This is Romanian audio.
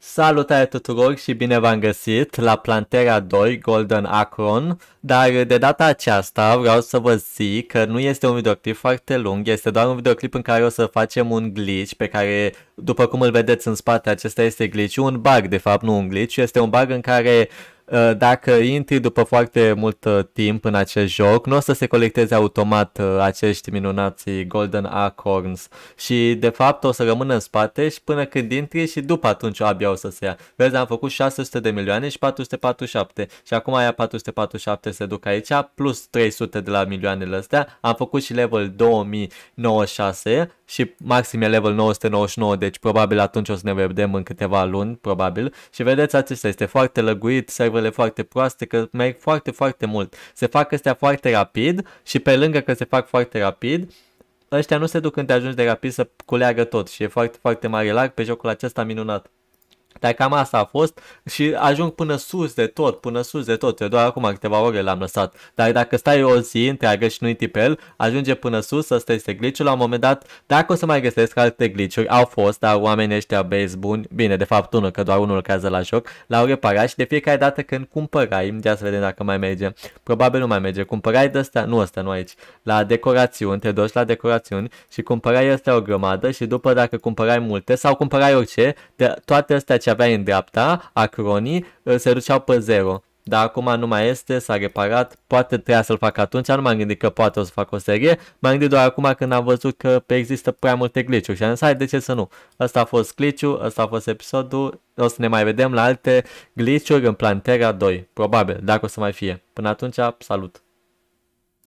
Salutare tuturor și bine v-am găsit la Plantera 2 Golden Acron, dar de data aceasta vreau să vă zic că nu este un videoclip foarte lung, este doar un videoclip în care o să facem un glitch pe care după cum îl vedeți în spate, acesta este glitch, un bug de fapt, nu un glitch, este un bug în care uh, dacă intri după foarte mult uh, timp în acest joc, nu o să se colecteze automat uh, acești minunați Golden Acorns și de fapt o să rămână în spate și până când intri și după atunci abia o să se ia. Vezi, am făcut 600 de milioane și 447 și acum aia 447 se duc aici, plus 300 de la milioanele astea. Am făcut și level 2096 și e level 999 de deci probabil atunci o să ne vedem în câteva luni, probabil. Și vedeți, acesta este foarte lăguit, serverele foarte proaste, că merg foarte, foarte mult. Se fac astea foarte rapid și pe lângă că se fac foarte rapid, ăștia nu se duc când te ajungi de rapid să culeagă tot și e foarte, foarte mare lag pe jocul acesta minunat. Dar cam asta a fost și ajung până sus de tot, până sus de tot. Eu doar acum câteva ore l-am lăsat. Dar dacă stai o zi întreagă și nu-i tipel, ajunge până sus, ăsta este glitch La un moment dat, dacă o să mai găsesc alte glitch au fost, dar oamenii ăștia base buni, bine, de fapt unul, că doar unul lucrează la joc, l-au reparat și de fiecare dată când cumpărai, ia să vedem dacă mai merge, probabil nu mai merge, cumpărai de ăsta, nu ăsta, nu aici, la decorațiuni, te duci la decorațiuni și cumpărai ăsta o grămadă și după dacă cumpărai multe sau cumpărai orice, de toate astea ce ce aveai în dreapta, acronii, se duceau pe zero. Dar acum nu mai este, s-a reparat, poate trebuia să-l fac atunci, nu m-am gândit că poate o să fac o serie, m-am gândit doar acum când am văzut că există prea multe glitch și am zis, hai, de ce să nu? Asta a fost glitch Asta ăsta a fost episodul, o să ne mai vedem la alte glitch în Plantera 2, probabil, dacă o să mai fie. Până atunci, salut!